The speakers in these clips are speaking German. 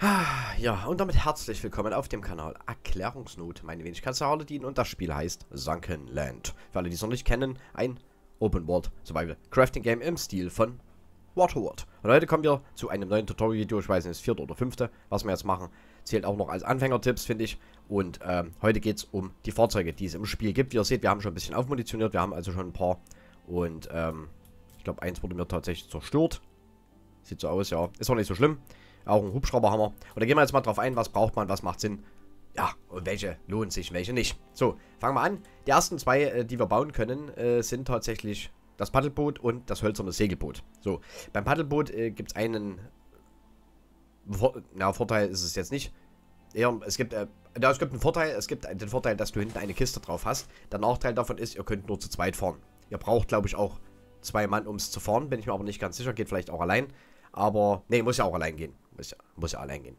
Ja, und damit herzlich willkommen auf dem Kanal Erklärungsnot. Meine Wenigkeit ist Harladin und das Spiel heißt Sunken Land. Für alle, die es noch nicht kennen, ein Open World Survival Crafting Game im Stil von Waterworld. Und heute kommen wir zu einem neuen Tutorial-Video, ich weiß nicht, das vierte oder fünfte, was wir jetzt machen. Zählt auch noch als Anfängertipps, finde ich. Und ähm, heute geht es um die Fahrzeuge, die es im Spiel gibt. Wie ihr seht, wir haben schon ein bisschen aufmunitioniert, wir haben also schon ein paar. Und ähm, ich glaube, eins wurde mir tatsächlich zerstört. Sieht so aus, ja. Ist auch nicht so schlimm. Auch ein Hubschrauberhammer. Und da gehen wir jetzt mal drauf ein, was braucht man, was macht Sinn. Ja, und welche lohnen sich, welche nicht. So, fangen wir an. Die ersten zwei, äh, die wir bauen können, äh, sind tatsächlich das Paddelboot und das hölzerne Segelboot. So, beim Paddelboot äh, gibt es einen na, Vorteil ist es jetzt nicht. Eher, es gibt, äh, es gibt einen Vorteil, es gibt den Vorteil, dass du hinten eine Kiste drauf hast. Der Nachteil davon ist, ihr könnt nur zu zweit fahren. Ihr braucht, glaube ich, auch zwei Mann, um es zu fahren. Bin ich mir aber nicht ganz sicher. Geht vielleicht auch allein. Aber, nee, muss ja auch allein gehen. Ist, muss ja allein gehen.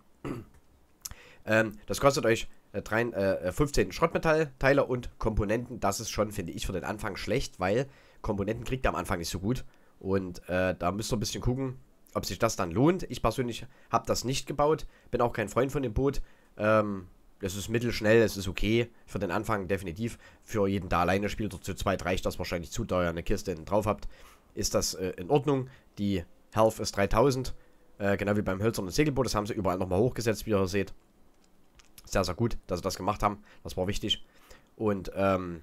ähm, das kostet euch äh, drei, äh, 15 äh, Schrottmetallteile und Komponenten. Das ist schon, finde ich, für den Anfang schlecht, weil Komponenten kriegt ihr am Anfang nicht so gut. Und äh, da müsst ihr ein bisschen gucken, ob sich das dann lohnt. Ich persönlich habe das nicht gebaut, bin auch kein Freund von dem Boot. Ähm, es ist mittelschnell, es ist okay. Für den Anfang definitiv. Für jeden, der alleine spielt oder zu zweit, reicht das wahrscheinlich zu, da ihr eine Kiste drauf habt. Ist das äh, in Ordnung? Die Health ist 3000. Äh, genau wie beim hölzernen Segelboot. Das haben sie überall nochmal hochgesetzt, wie ihr seht. Sehr, sehr gut, dass sie das gemacht haben. Das war wichtig. Und ähm,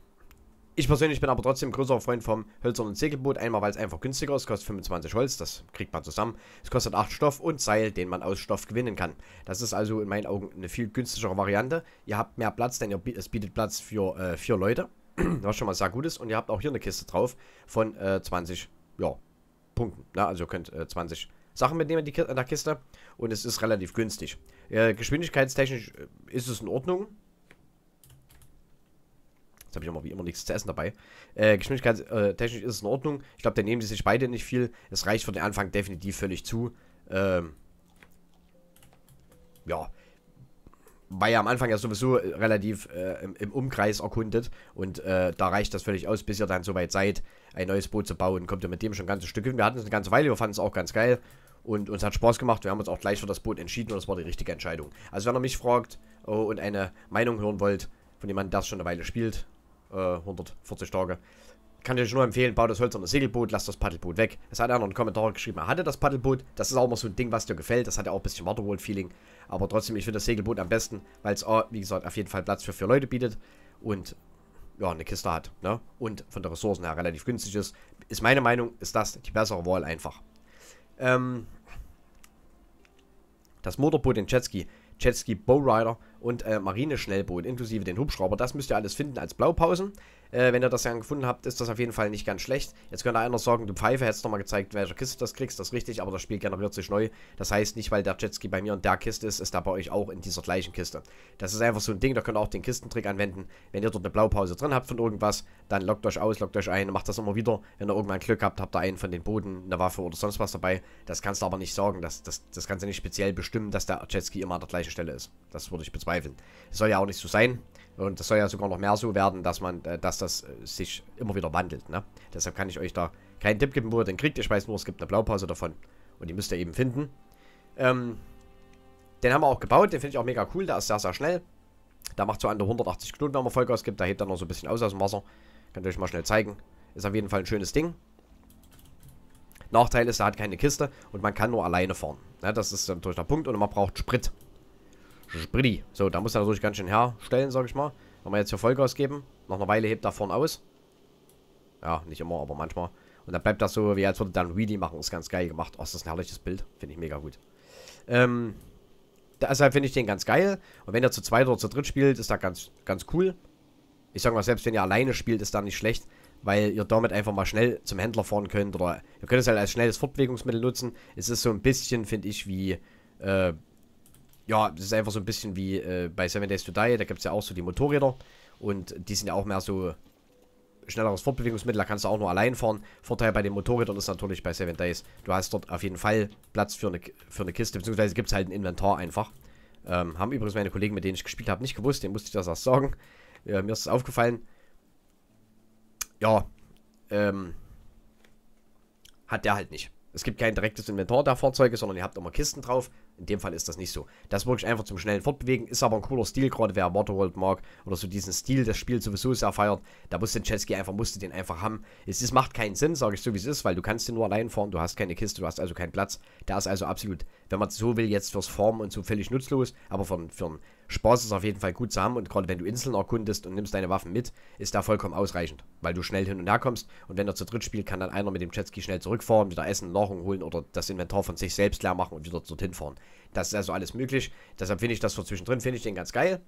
ich persönlich bin aber trotzdem größerer Freund vom hölzernen Segelboot. Einmal, weil es einfach günstiger ist. Es Kostet 25 Holz, das kriegt man zusammen. Es kostet 8 Stoff und Seil, den man aus Stoff gewinnen kann. Das ist also in meinen Augen eine viel günstigere Variante. Ihr habt mehr Platz, denn ihr, es bietet Platz für äh, Leute. Was schon mal sehr gut ist. Und ihr habt auch hier eine Kiste drauf von äh, 20 ja, Punkten. Ne? Also ihr könnt äh, 20 Sachen mitnehmen die, an der Kiste und es ist relativ günstig. Äh, geschwindigkeitstechnisch ist es in Ordnung. Jetzt habe ich immer wie immer nichts zu essen dabei. Äh, geschwindigkeitstechnisch ist es in Ordnung. Ich glaube, da nehmen die sich beide nicht viel. Es reicht für den Anfang definitiv völlig zu. Ähm, ja, war ja am Anfang ja sowieso äh, relativ äh, im, im, Umkreis erkundet und äh, da reicht das völlig aus, bis ihr dann soweit seid, ein neues Boot zu bauen. Kommt ihr mit dem schon ein ganzes Stück hin. Wir hatten es eine ganze Weile, wir fanden es auch ganz geil und uns hat Spaß gemacht. Wir haben uns auch gleich für das Boot entschieden und das war die richtige Entscheidung. Also wenn ihr mich fragt oh, und eine Meinung hören wollt von jemandem, der es schon eine Weile spielt, äh, 140 Tage, kann ich euch nur empfehlen, baut das Holz das Segelboot, lasst das Paddelboot weg. Es hat einer in Kommentaren geschrieben, er hatte das Paddelboot. Das ist auch immer so ein Ding, was dir gefällt. Das hat ja auch ein bisschen Waterworld-Feeling. Aber trotzdem, ich finde das Segelboot am besten, weil es, äh, wie gesagt, auf jeden Fall Platz für vier Leute bietet. Und ja, eine Kiste hat. Ne? Und von der Ressourcen her relativ günstig ist. Ist meine Meinung, ist das die bessere Wahl einfach. Ähm, das Motorboot, den Jetski, Jetski Bowrider und äh, Marineschnellboot inklusive den Hubschrauber. Das müsst ihr alles finden als Blaupausen. Äh, wenn ihr das dann gefunden habt, ist das auf jeden Fall nicht ganz schlecht. Jetzt könnte einer sagen, du Pfeife, hättest nochmal gezeigt, welcher Kiste das kriegst, das ist richtig, aber das Spiel generiert sich neu. Das heißt, nicht weil der Jetski bei mir in der Kiste ist, ist er bei euch auch in dieser gleichen Kiste. Das ist einfach so ein Ding, da könnt ihr auch den Kistentrick anwenden. Wenn ihr dort eine Blaupause drin habt von irgendwas, dann lockt euch aus, lockt euch ein, macht das immer wieder. Wenn ihr irgendwann Glück habt, habt ihr einen von den Boden, eine Waffe oder sonst was dabei. Das kannst du aber nicht sagen, das, das, das kannst du nicht speziell bestimmen, dass der Jetski immer an der gleichen Stelle ist. Das würde ich bezweifeln. Das soll ja auch nicht so sein. Und das soll ja sogar noch mehr so werden, dass man, äh, dass das äh, sich immer wieder wandelt, ne? Deshalb kann ich euch da keinen Tipp geben, wo ihr den kriegt. Ich weiß nur, es gibt eine Blaupause davon. Und die müsst ihr eben finden. Ähm, den haben wir auch gebaut, den finde ich auch mega cool, der ist sehr, sehr schnell. Da macht so an der 180 Knoten, wenn man Vollgas gibt, da hebt er noch so ein bisschen aus aus dem Wasser. Könnt ihr euch mal schnell zeigen. Ist auf jeden Fall ein schönes Ding. Nachteil ist, er hat keine Kiste und man kann nur alleine fahren. Ja, ne? das ist natürlich der Punkt und man braucht Sprit. Spritti. So, da muss er natürlich ganz schön herstellen, sage ich mal. Wenn wir jetzt hier Vollgas geben, nach einer Weile hebt er vorne aus. Ja, nicht immer, aber manchmal. Und dann bleibt das so, wie als würde dann Wheelie machen. Ist ganz geil gemacht. Oh, ist das ein herrliches Bild. Finde ich mega gut. Ähm, deshalb finde ich den ganz geil. Und wenn er zu zweit oder zu dritt spielt, ist er ganz, ganz cool. Ich sage mal, selbst wenn ihr alleine spielt, ist da nicht schlecht, weil ihr damit einfach mal schnell zum Händler fahren könnt. Oder ihr könnt es halt als schnelles Fortbewegungsmittel nutzen. Es ist so ein bisschen, finde ich, wie äh, ja, das ist einfach so ein bisschen wie äh, bei Seven Days to Die, da gibt es ja auch so die Motorräder und die sind ja auch mehr so schnelleres Fortbewegungsmittel, da kannst du auch nur allein fahren. Vorteil bei den Motorrädern ist natürlich bei Seven Days, du hast dort auf jeden Fall Platz für eine, für eine Kiste, beziehungsweise gibt es halt ein Inventar einfach. Ähm, haben übrigens meine Kollegen, mit denen ich gespielt habe, nicht gewusst, denen musste ich das erst sagen. Äh, mir ist es aufgefallen. Ja, ähm, hat der halt nicht. Es gibt kein direktes Inventar der Fahrzeuge, sondern ihr habt immer Kisten drauf, in dem Fall ist das nicht so. Das ist wirklich einfach zum schnellen Fortbewegen, ist aber ein cooler Stil, gerade wer Waterworld mag oder so diesen Stil, das Spiel sowieso sehr feiert. Da muss den Jetski einfach, musst du den einfach haben. Es ist, macht keinen Sinn, sage ich so wie es ist, weil du kannst den nur allein fahren, du hast keine Kiste, du hast also keinen Platz. Der ist also absolut, wenn man so will, jetzt fürs Formen und so völlig nutzlos, aber für, für einen Spaß ist es auf jeden Fall gut zu haben und gerade wenn du Inseln erkundest und nimmst deine Waffen mit, ist da vollkommen ausreichend, weil du schnell hin und her kommst und wenn er zu dritt spielt, kann dann einer mit dem Jetski schnell zurückfahren, wieder Essen, Nahrung holen oder das Inventar von sich selbst leer machen und wieder dorthin fahren. Das ist also alles möglich. Deshalb finde ich das so zwischendrin, finde ich den ganz geil.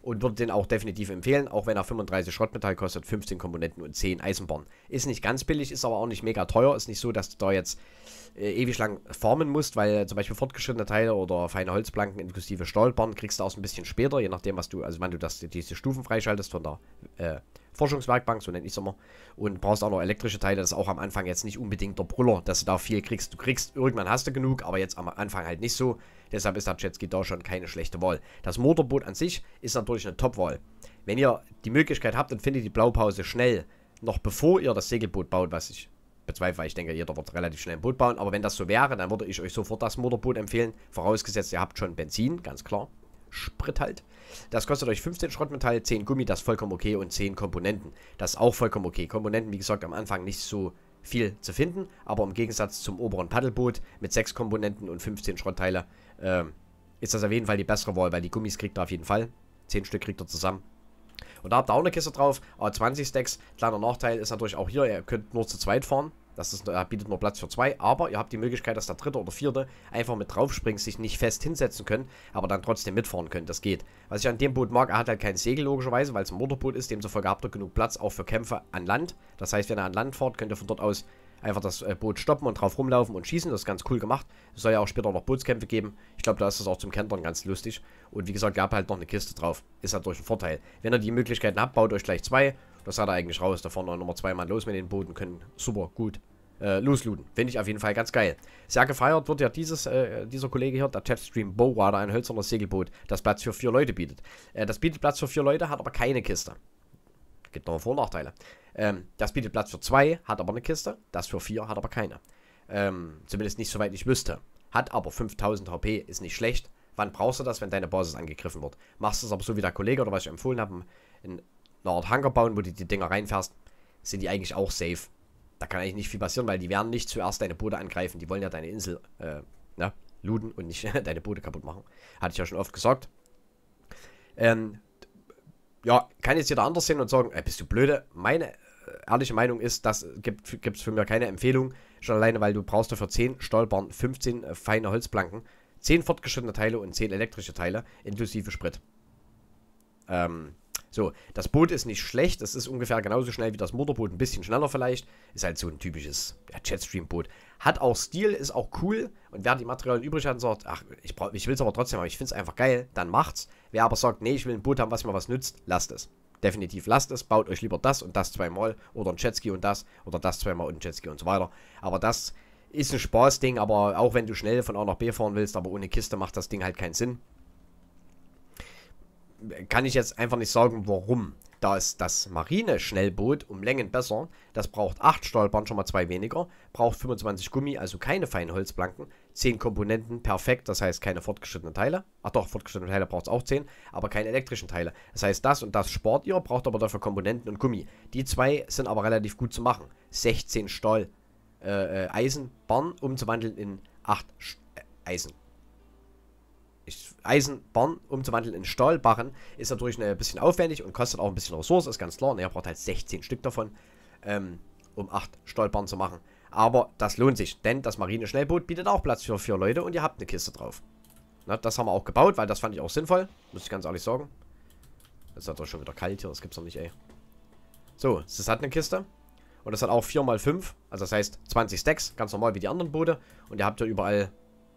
Und würde den auch definitiv empfehlen, auch wenn er 35 Schrottmetall kostet, 15 Komponenten und 10 Eisenbahnen. Ist nicht ganz billig, ist aber auch nicht mega teuer. Ist nicht so, dass du da jetzt äh, ewig lang farmen musst, weil zum Beispiel fortgeschrittene Teile oder feine Holzplanken inklusive Stolpern kriegst du auch ein bisschen später, je nachdem, was du, also wann du das, diese Stufen freischaltest von der äh, Forschungswerkbank, so nenne ich es immer, und brauchst auch noch elektrische Teile, das ist auch am Anfang jetzt nicht unbedingt der Brüller, dass du da viel kriegst. Du kriegst, irgendwann hast du genug, aber jetzt am Anfang halt nicht so. Deshalb ist der Jetski da schon keine schlechte Wahl. Das Motorboot an sich ist natürlich eine Top-Wahl. Wenn ihr die Möglichkeit habt, dann findet die Blaupause schnell, noch bevor ihr das Segelboot baut, was ich bezweifle, weil ich denke, jeder wird relativ schnell ein Boot bauen. Aber wenn das so wäre, dann würde ich euch sofort das Motorboot empfehlen. Vorausgesetzt, ihr habt schon Benzin, ganz klar. Sprit halt. Das kostet euch 15 Schrottmetall, 10 Gummi, das ist vollkommen okay und 10 Komponenten. Das ist auch vollkommen okay. Komponenten, wie gesagt, am Anfang nicht so viel zu finden, aber im Gegensatz zum oberen Paddelboot mit 6 Komponenten und 15 Schrottteile äh, ist das auf jeden Fall die bessere Wahl, weil die Gummis kriegt ihr auf jeden Fall. 10 Stück kriegt ihr zusammen. Und da habt ihr auch eine Kiste drauf, aber 20 Stacks. Kleiner Nachteil ist natürlich auch hier, ihr könnt nur zu zweit fahren. Das ist, äh, bietet nur Platz für zwei, aber ihr habt die Möglichkeit, dass der dritte oder vierte einfach mit draufspringt, sich nicht fest hinsetzen können, aber dann trotzdem mitfahren können. Das geht. Was ich an dem Boot mag, er hat halt kein Segel logischerweise, weil es ein Motorboot ist. Demzufolge habt ihr genug Platz auch für Kämpfe an Land. Das heißt, wenn ihr an Land fahrt, könnt ihr von dort aus einfach das äh, Boot stoppen und drauf rumlaufen und schießen. Das ist ganz cool gemacht. Es soll ja auch später noch Bootskämpfe geben. Ich glaube, da ist das auch zum Kentern ganz lustig. Und wie gesagt, gab halt noch eine Kiste drauf. Ist natürlich ein Vorteil. Wenn ihr die Möglichkeiten habt, baut euch gleich zwei. Das hat er eigentlich raus. Da vorne Nummer zwei Mann los mit den Booten können super gut äh, losluden. Finde ich auf jeden Fall ganz geil. Sehr gefeiert wird ja dieses, äh, dieser Kollege hier, der Chatstream Bowrider, ein hölzernes Segelboot, das Platz für vier Leute bietet. Äh, das bietet Platz für vier Leute, hat aber keine Kiste. Gibt noch Vor- und Nachteile. Ähm, das bietet Platz für zwei, hat aber eine Kiste. Das für vier hat aber keine. Ähm, zumindest nicht soweit ich wüsste. Hat aber 5000 HP, ist nicht schlecht. Wann brauchst du das, wenn deine Basis angegriffen wird? Machst du es aber so wie der Kollege oder was ich empfohlen habe, in eine Art Hangar bauen, wo du die Dinger reinfährst, sind die eigentlich auch safe. Da kann eigentlich nicht viel passieren, weil die werden nicht zuerst deine Boote angreifen. Die wollen ja deine Insel, äh, ne, looten und nicht deine Boote kaputt machen. Hatte ich ja schon oft gesagt. Ähm, ja, kann jetzt jeder anders sehen und sagen, ey, bist du blöde? Meine ehrliche Meinung ist, das gibt es für mich keine Empfehlung. Schon alleine, weil du brauchst dafür 10 Stolpern, 15 äh, feine Holzplanken, 10 fortgeschrittene Teile und 10 elektrische Teile, inklusive Sprit. Ähm, so, das Boot ist nicht schlecht, es ist ungefähr genauso schnell wie das Motorboot, ein bisschen schneller vielleicht. Ist halt so ein typisches ja, Jetstream-Boot. Hat auch Stil, ist auch cool. Und wer die Materialien übrig hat und sagt, ach, ich, ich will es aber trotzdem, aber ich finde es einfach geil, dann macht's. Wer aber sagt, nee, ich will ein Boot haben, was mir was nützt, lasst es definitiv lasst es, baut euch lieber das und das zweimal oder ein Jetski und das oder das zweimal und ein Jetski und so weiter. Aber das ist ein Spaßding, aber auch wenn du schnell von A nach B fahren willst, aber ohne Kiste macht das Ding halt keinen Sinn. Kann ich jetzt einfach nicht sagen, warum. Da ist das Marine-Schnellboot um Längen besser. Das braucht 8 Stolpern, schon mal zwei weniger. Braucht 25 Gummi, also keine Feinholzplanken. 10 Komponenten perfekt, das heißt keine fortgeschrittenen Teile. Ach doch, fortgeschrittene Teile braucht es auch 10, aber keine elektrischen Teile. Das heißt, das und das spart ihr, braucht aber dafür Komponenten und Gummi. Die zwei sind aber relativ gut zu machen. 16 Stoll äh, äh, Eisenbahn umzuwandeln in 8 Sch äh, Eisen. Eisenbahn umzuwandeln in Stahlbarren ist natürlich ein äh, bisschen aufwendig und kostet auch ein bisschen Ressource, ist ganz klar. Und ihr braucht halt 16 Stück davon, ähm, um 8 Stahlbarren zu machen. Aber das lohnt sich, denn das Marine-Schnellboot bietet auch Platz für vier Leute und ihr habt eine Kiste drauf. Na, das haben wir auch gebaut, weil das fand ich auch sinnvoll. Muss ich ganz ehrlich sagen. Jetzt hat doch schon wieder kalt hier, das gibt's noch nicht, ey. So, es hat eine Kiste. Und das hat auch 4x5, also das heißt 20 Stacks, ganz normal wie die anderen Boote. Und ihr habt hier überall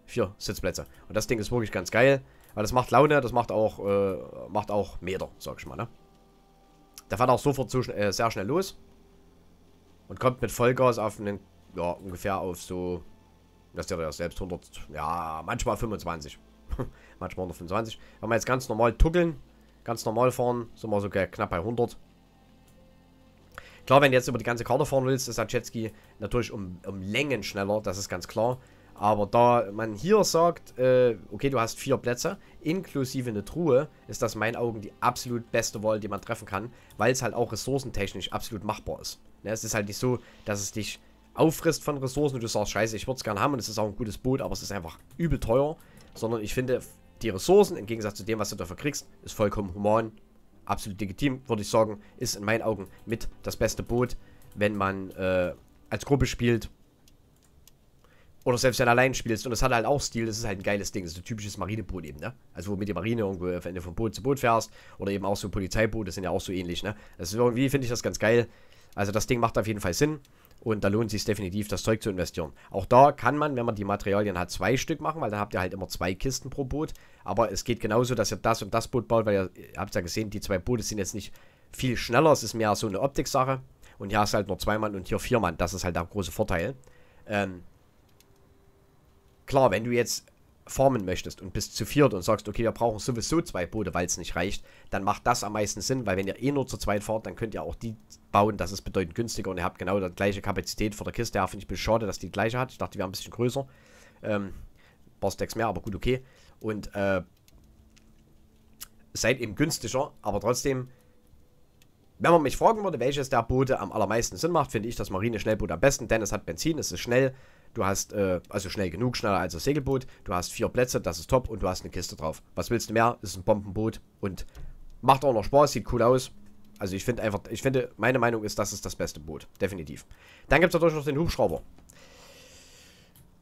vier Sitzplätze. Und das Ding ist wirklich ganz geil, weil das macht Laune, das macht auch, äh, macht auch Meter, sag ich mal, ne? Der fährt auch sofort so, äh, sehr schnell los und kommt mit Vollgas auf einen ja, ungefähr auf so, das ist ja selbst 100, ja, manchmal 25. manchmal 125. Wenn wir jetzt ganz normal tuckeln, ganz normal fahren, sind wir sogar knapp bei 100. Klar, wenn du jetzt über die ganze Karte fahren willst, ist der Jetski natürlich um, um Längen schneller, das ist ganz klar. Aber da man hier sagt, äh, okay, du hast vier Plätze, inklusive eine Truhe, ist das in meinen Augen die absolut beste Wahl, die man treffen kann, weil es halt auch ressourcentechnisch absolut machbar ist. Ne? Es ist halt nicht so, dass es dich auffrisst von Ressourcen und du sagst, scheiße, ich würde es gerne haben und es ist auch ein gutes Boot, aber es ist einfach übel teuer. Sondern ich finde, die Ressourcen, im Gegensatz zu dem, was du dafür kriegst, ist vollkommen human, absolut legitim, würde ich sagen, ist in meinen Augen mit das beste Boot, wenn man äh, als Gruppe spielt. Oder selbst wenn du allein spielst und es hat halt auch Stil, das ist halt ein geiles Ding, das ist ein typisches Marineboot eben, ne? Also wo mit der Marine irgendwo, wenn du von Boot zu Boot fährst oder eben auch so Polizeiboote sind ja auch so ähnlich, ne? Das also irgendwie, finde ich das ganz geil. Also das Ding macht auf jeden Fall Sinn. Und da lohnt es sich definitiv, das Zeug zu investieren. Auch da kann man, wenn man die Materialien hat, zwei Stück machen, weil dann habt ihr halt immer zwei Kisten pro Boot. Aber es geht genauso, dass ihr das und das Boot baut, weil ihr, ihr habt ja gesehen, die zwei Boote sind jetzt nicht viel schneller. Es ist mehr so eine Optiksache. Und hier hast du halt nur zwei Mann und hier vier Mann. Das ist halt der große Vorteil. Ähm, klar, wenn du jetzt formen möchtest und bist zu viert und sagst, okay, wir brauchen sowieso zwei Boote, weil es nicht reicht, dann macht das am meisten Sinn, weil wenn ihr eh nur zu zweit fahrt, dann könnt ihr auch die bauen, das ist bedeutend günstiger und ihr habt genau die gleiche Kapazität vor der Kiste. Ja, finde ich ein bisschen schade, dass die gleiche hat. Ich dachte, die wäre ein bisschen größer. Ähm, paar mehr, aber gut, okay. Und äh, seid eben günstiger, aber trotzdem wenn man mich fragen würde, welches der Boote am allermeisten Sinn macht, finde ich das Marine-Schnellboot am besten, denn es hat Benzin, es ist schnell, du hast, äh, also schnell genug, schneller als das Segelboot, du hast vier Plätze, das ist top und du hast eine Kiste drauf. Was willst du mehr? Es Ist ein Bombenboot und macht auch noch Spaß, sieht cool aus. Also ich finde einfach, ich finde, meine Meinung ist, das ist das beste Boot, definitiv. Dann gibt es natürlich noch den Hubschrauber.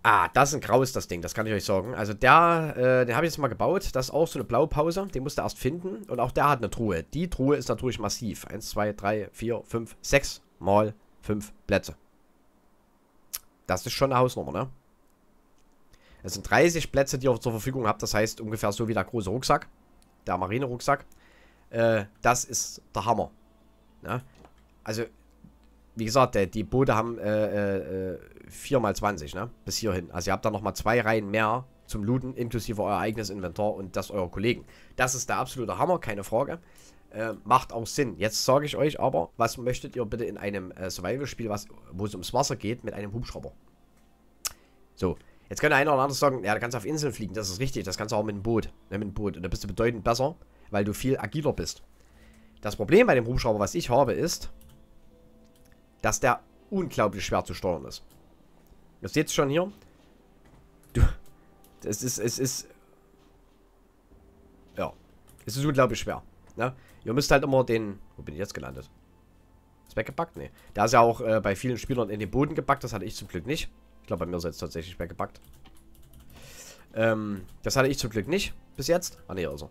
Ah, das ist ein graues, das Ding, das kann ich euch sagen. Also der, äh, den habe ich jetzt mal gebaut, das ist auch so eine Blaupause, den musst du erst finden. Und auch der hat eine Truhe. Die Truhe ist natürlich massiv. Eins, zwei, drei, vier, fünf, sechs mal fünf Plätze. Das ist schon eine Hausnummer, ne? Es sind 30 Plätze, die ihr zur Verfügung habt. Das heißt ungefähr so wie der große Rucksack. Der Marine-Rucksack. Äh, das ist der Hammer. Ne? Also wie gesagt, die Boote haben äh, äh, 4x20, äh, ne? Bis hierhin. Also ihr habt da nochmal zwei Reihen mehr zum Looten, inklusive euer eigenes Inventar und das eurer Kollegen. Das ist der absolute Hammer, keine Frage. Äh, macht auch Sinn. Jetzt sage ich euch aber, was möchtet ihr bitte in einem äh, Survival-Spiel, wo es ums Wasser geht, mit einem Hubschrauber? So, jetzt könnte einer oder andere sagen, ja, da kannst du auf Inseln fliegen, das ist richtig, das kannst du auch mit dem Boot. Ne, mit dem Boot. Und da bist du bedeutend besser, weil du viel agiler bist. Das Problem bei dem Hubschrauber, was ich habe, ist, dass der unglaublich schwer zu steuern ist. Ihr seht es schon hier. Du, es ist, es ist, ja, es ist unglaublich schwer. Ne? Ihr müsst halt immer den, wo bin ich jetzt gelandet? Ist weggepackt? Ne. Da ist ja auch äh, bei vielen Spielern in den Boden gepackt, das hatte ich zum Glück nicht. Ich glaube, bei mir ist jetzt tatsächlich weggepackt. Ähm, das hatte ich zum Glück nicht, bis jetzt. Ah ne, also.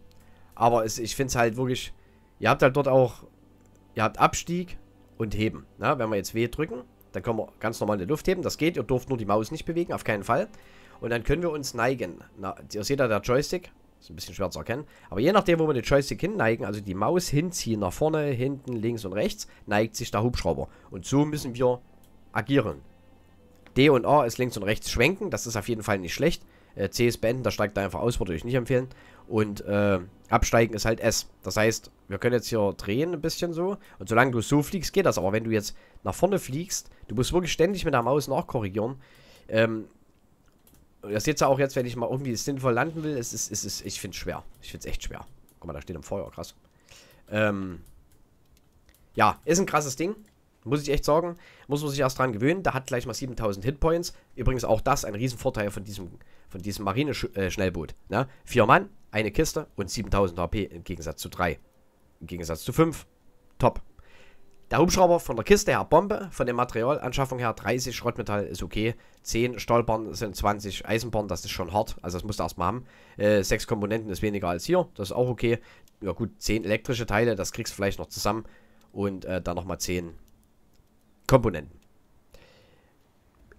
Aber es, ich finde es halt wirklich, ihr habt halt dort auch, ihr habt Abstieg, und heben. Na, wenn wir jetzt W drücken, dann können wir ganz normal in die Luft heben. Das geht. Ihr dürft nur die Maus nicht bewegen, auf keinen Fall. Und dann können wir uns neigen. Na, ihr seht da der Joystick. Ist ein bisschen schwer zu erkennen. Aber je nachdem, wo wir den Joystick hinneigen, also die Maus hinziehen, nach vorne, hinten, links und rechts, neigt sich der Hubschrauber. Und so müssen wir agieren. D und A ist links und rechts schwenken. Das ist auf jeden Fall nicht schlecht äh, C ist beenden, da steigt er einfach aus, würde ich nicht empfehlen. Und äh, absteigen ist halt S. Das heißt, wir können jetzt hier drehen ein bisschen so. Und solange du so fliegst, geht das. Aber wenn du jetzt nach vorne fliegst, du musst wirklich ständig mit der Maus nachkorrigieren. Ähm, das ja auch jetzt, wenn ich mal irgendwie sinnvoll landen will, es ist, es ist, ich finde es schwer. Ich finde es echt schwer. Guck mal, da steht im Feuer, krass. Ähm, ja, ist ein krasses Ding. Muss ich echt sagen, muss man sich erst dran gewöhnen. Da hat gleich mal 7000 Hitpoints. Übrigens auch das ein Riesenvorteil von diesem, von diesem Marine-Schnellboot. Äh, ne? Vier Mann, eine Kiste und 7000 HP im Gegensatz zu drei. Im Gegensatz zu fünf. Top. Der Hubschrauber von der Kiste her Bombe, von der Materialanschaffung her 30 Schrottmetall ist okay, 10 Stahlbarren sind 20 Eisenbarren, das ist schon hart, also das musst du erstmal haben. Äh, 6 Komponenten ist weniger als hier, das ist auch okay. Ja gut, 10 elektrische Teile, das kriegst du vielleicht noch zusammen und äh, dann nochmal 10 Komponenten.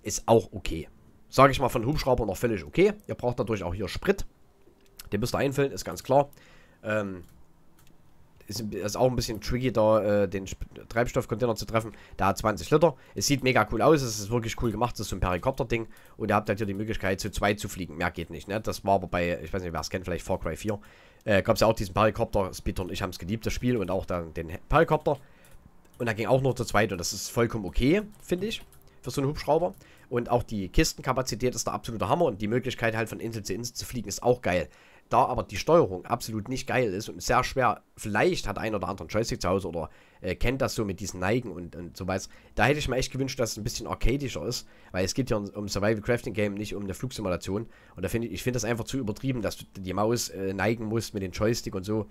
Ist auch okay. Sage ich mal von Hubschrauber noch völlig okay. Ihr braucht natürlich auch hier Sprit. Den müsst ihr einfüllen, ist ganz klar. Ähm, ist, ist, auch ein bisschen tricky, da äh, den Treibstoffcontainer zu treffen. Der hat 20 Liter. Es sieht mega cool aus. Es ist wirklich cool gemacht. Das ist so ein Perikopter-Ding. Und ihr habt halt hier die Möglichkeit, zu zweit zu fliegen. Mehr geht nicht. Ne? Das war aber bei, ich weiß nicht, wer es kennt, vielleicht Far Cry 4. Äh, Gab es ja auch diesen Perikopter. Speedrun, ich habe es geliebt, das Spiel. Und auch dann den Perikopter. Und da ging auch noch zu zweit und das ist vollkommen okay, finde ich, für so einen Hubschrauber. Und auch die Kistenkapazität ist der absolute Hammer und die Möglichkeit halt von Insel zu Insel zu fliegen ist auch geil. Da aber die Steuerung absolut nicht geil ist und sehr schwer, vielleicht hat ein oder andere einen Joystick zu Hause oder äh, kennt das so mit diesen Neigen und, und so was. Da hätte ich mir echt gewünscht, dass es ein bisschen arcadischer ist, weil es geht ja um, um Survival Crafting Game, nicht um eine Flugsimulation. Und da finde ich, ich finde das einfach zu übertrieben, dass du die Maus äh, neigen musst mit dem Joystick und so.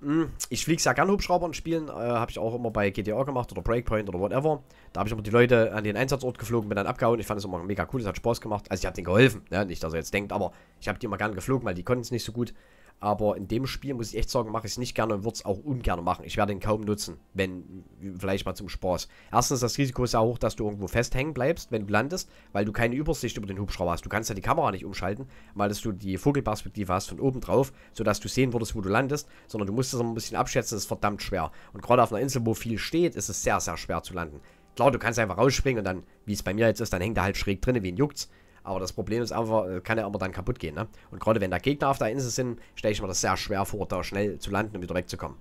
Hm, ich fliege sehr gern Hubschrauber und spielen, äh, habe ich auch immer bei GTA gemacht oder Breakpoint oder whatever. Da habe ich immer die Leute an den Einsatzort geflogen, bin dann abgehauen. Ich fand es immer mega cool, es hat Spaß gemacht. Also ich habe denen geholfen, ne? nicht, dass er jetzt denkt, aber ich habe die immer gern geflogen, weil die konnten es nicht so gut. Aber in dem Spiel, muss ich echt sagen, mache ich es nicht gerne und würde es auch ungern machen. Ich werde ihn kaum nutzen, wenn, vielleicht mal zum Spaß. Erstens, das Risiko ist ja hoch, dass du irgendwo festhängen bleibst, wenn du landest, weil du keine Übersicht über den Hubschrauber hast. Du kannst ja die Kamera nicht umschalten, weil dass du die Vogelperspektive hast von oben drauf, sodass du sehen würdest, wo du landest, sondern du musst es ein bisschen abschätzen, das ist verdammt schwer. Und gerade auf einer Insel, wo viel steht, ist es sehr, sehr schwer zu landen. Klar, du kannst einfach rausspringen und dann, wie es bei mir jetzt ist, dann hängt er halt schräg wie ein juckt's. Aber das Problem ist einfach, äh, kann ja immer dann kaputt gehen, ne? Und gerade wenn da Gegner auf der Insel sind, stelle ich mir das sehr schwer vor, da schnell zu landen und wieder wegzukommen.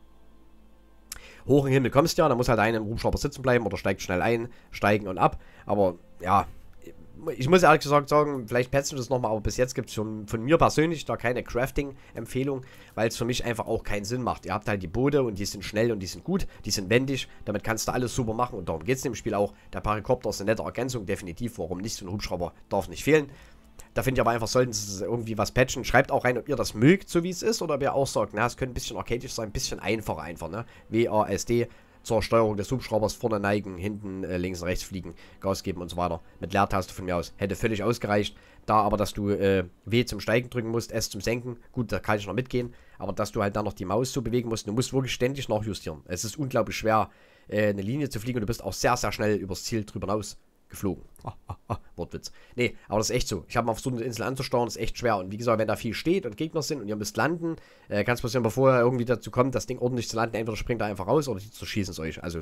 Hoch im Himmel kommst du ja, da muss halt einer im Hubschrauber sitzen bleiben oder steigt schnell ein, steigen und ab. Aber ja, ich muss ehrlich gesagt sagen, vielleicht petzen wir das nochmal, aber bis jetzt gibt es von, von mir persönlich da keine Crafting-Empfehlung, weil es für mich einfach auch keinen Sinn macht. Ihr habt halt die Boote und die sind schnell und die sind gut, die sind wendig, damit kannst du alles super machen und darum geht es im Spiel auch. Der Parikopter ist eine nette Ergänzung, definitiv, warum nicht, so ein Hubschrauber darf nicht fehlen. Da finde ich aber einfach, sollten sie irgendwie was patchen. Schreibt auch rein, ob ihr das mögt, so wie es ist, oder ob ihr auch sagt, na, es könnte ein bisschen arcadisch sein, ein bisschen einfacher einfach, ne? W-A-S-D, zur Steuerung des Hubschraubers vorne neigen, hinten äh, links und rechts fliegen, Gas geben und so weiter. Mit Leertaste von mir aus. Hätte völlig ausgereicht. Da aber, dass du äh, W zum Steigen drücken musst, S zum Senken, gut, da kann ich noch mitgehen. Aber dass du halt dann noch die Maus so bewegen musst, du musst wirklich ständig nachjustieren. Es ist unglaublich schwer, äh, eine Linie zu fliegen und du bist auch sehr, sehr schnell übers Ziel drüber hinaus geflogen. Wortwitz. Nee, aber das ist echt so. Ich habe auf so eine Insel anzusteuern, ist echt schwer. Und wie gesagt, wenn da viel steht und Gegner sind und ihr müsst landen, äh, kann es passieren, bevor ihr irgendwie dazu kommt, das Ding ordentlich zu landen. Entweder springt er einfach raus oder die zerschießen es euch. Also,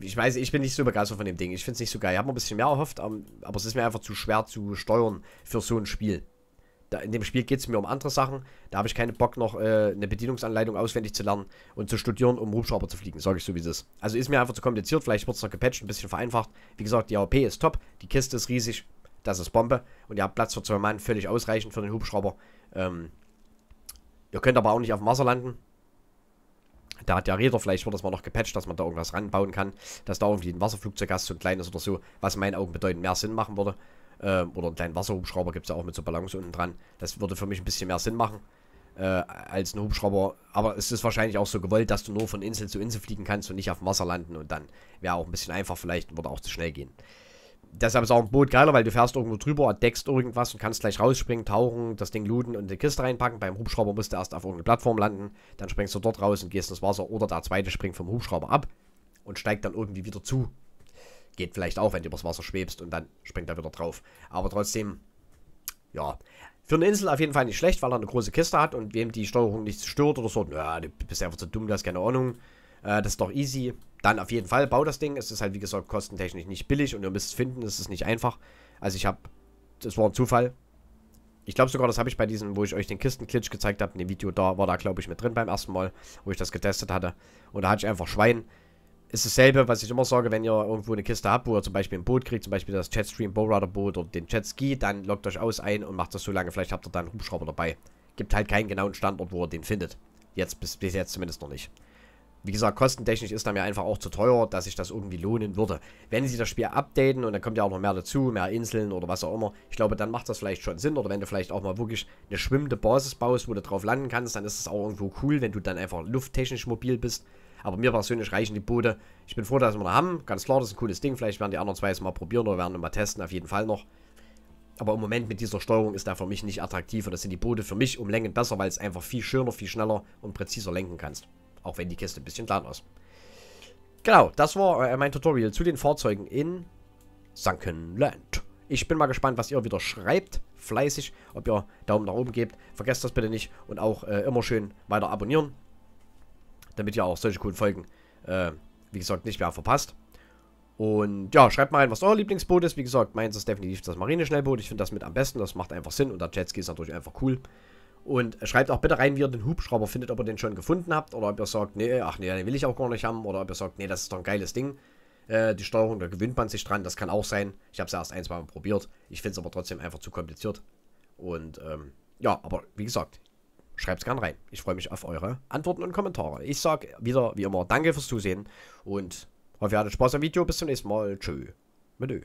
ich weiß, ich bin nicht so begeistert von dem Ding. Ich finde es nicht so geil. Ich habe mir ein bisschen mehr erhofft, aber, ähm, aber es ist mir einfach zu schwer zu steuern für so ein Spiel. Da, in dem Spiel geht es mir um andere Sachen. Da habe ich keinen Bock, noch äh, eine Bedienungsanleitung auswendig zu lernen und zu studieren, um Hubschrauber zu fliegen, sage ich so wie es ist. Also ist mir einfach zu kompliziert, vielleicht wird es noch gepatcht, ein bisschen vereinfacht. Wie gesagt, die AOP ist top, die Kiste ist riesig, das ist Bombe. Und ihr habt Platz für zwei Mann, völlig ausreichend für den Hubschrauber. Ähm, ihr könnt aber auch nicht auf dem Wasser landen. Da hat der Räder, vielleicht wird das mal noch gepatcht, dass man da irgendwas ranbauen kann, dass da irgendwie ein Wasserflugzeug hast, so ein kleines oder so, was in meinen Augen bedeutend mehr Sinn machen würde. Ähm, oder einen kleinen Wasserhubschrauber gibt es ja auch mit so Ballons unten dran. Das würde für mich ein bisschen mehr Sinn machen. Äh, als ein Hubschrauber. Aber es ist wahrscheinlich auch so gewollt, dass du nur von Insel zu Insel fliegen kannst und nicht auf dem Wasser landen. Und dann wäre auch ein bisschen einfach vielleicht und würde auch zu schnell gehen. Deshalb ist auch ein Boot geiler, weil du fährst irgendwo drüber, deckst irgendwas und kannst gleich rausspringen, tauchen, das Ding looten und in die Kiste reinpacken. Beim Hubschrauber musst du erst auf irgendeine Plattform landen, dann springst du dort raus und gehst ins Wasser. Oder der zweite springt vom Hubschrauber ab und steigt dann irgendwie wieder zu Geht vielleicht auch, wenn du übers Wasser schwebst und dann springt er wieder drauf. Aber trotzdem, ja. Für eine Insel auf jeden Fall nicht schlecht, weil er eine große Kiste hat und wem die Steuerung nicht stört oder so, naja, du bist einfach zu dumm, du hast keine Ahnung. Äh, das ist doch easy. Dann auf jeden Fall bau das Ding. Es ist halt, wie gesagt, kostentechnisch nicht billig und ihr müsst es finden, es ist nicht einfach. Also ich habe, es war ein Zufall. Ich glaube sogar, das habe ich bei diesem, wo ich euch den Kistenklitsch gezeigt habe, in dem Video, da war da, glaube ich, mit drin beim ersten Mal, wo ich das getestet hatte. Und da hatte ich einfach Schwein ist dasselbe, was ich immer sage, wenn ihr irgendwo eine Kiste habt, wo ihr zum Beispiel ein Boot kriegt, zum Beispiel das Jetstream Bowrider Boot oder den Jetski, dann loggt euch aus ein und macht das so lange. Vielleicht habt ihr da einen Hubschrauber dabei. Gibt halt keinen genauen Standort, wo ihr den findet. Jetzt, bis, bis jetzt zumindest noch nicht. Wie gesagt, kostentechnisch ist da mir einfach auch zu teuer, dass sich das irgendwie lohnen würde. Wenn sie das Spiel updaten und dann kommt ja auch noch mehr dazu, mehr Inseln oder was auch immer, ich glaube, dann macht das vielleicht schon Sinn. Oder wenn du vielleicht auch mal wirklich eine schwimmende Basis baust, wo du drauf landen kannst, dann ist es auch irgendwo cool, wenn du dann einfach lufttechnisch mobil bist aber mir persönlich reichen die Boote. Ich bin froh, dass wir da haben. Ganz klar, das ist ein cooles Ding. Vielleicht werden die anderen zwei es mal probieren oder werden mal testen. Auf jeden Fall noch. Aber im Moment mit dieser Steuerung ist der für mich nicht attraktiv. Und das sind die Boote für mich um Längen besser, weil es einfach viel schöner, viel schneller und präziser lenken kannst. Auch wenn die Kiste ein bisschen kleiner ist. Genau, das war äh, mein Tutorial zu den Fahrzeugen in Sunken Land. Ich bin mal gespannt, was ihr wieder schreibt. Fleißig, ob ihr Daumen nach oben gebt. Vergesst das bitte nicht. Und auch äh, immer schön weiter abonnieren damit ihr auch solche coolen Folgen, äh, wie gesagt, nicht mehr verpasst. Und ja, schreibt mal rein, was euer Lieblingsboot ist. Wie gesagt, meins ist definitiv das Marineschnellboot. Ich finde das mit am besten. Das macht einfach Sinn. Und der Jetski ist natürlich einfach cool. Und schreibt auch bitte rein, wie ihr den Hubschrauber findet, ob ihr den schon gefunden habt. Oder ob ihr sagt, nee, ach nee, den will ich auch gar nicht haben. Oder ob ihr sagt, nee, das ist doch ein geiles Ding. Äh, die Steuerung, da gewöhnt man sich dran. Das kann auch sein. Ich habe es ja erst ein, zwei Mal probiert. Ich finde es aber trotzdem einfach zu kompliziert. Und ähm, ja, aber wie gesagt, schreibt es gerne rein. Ich freue mich auf eure Antworten und Kommentare. Ich sage wieder, wie immer, danke fürs Zusehen und hoffe, ihr hattet Spaß am Video. Bis zum nächsten Mal. Tschö. Mit Ö.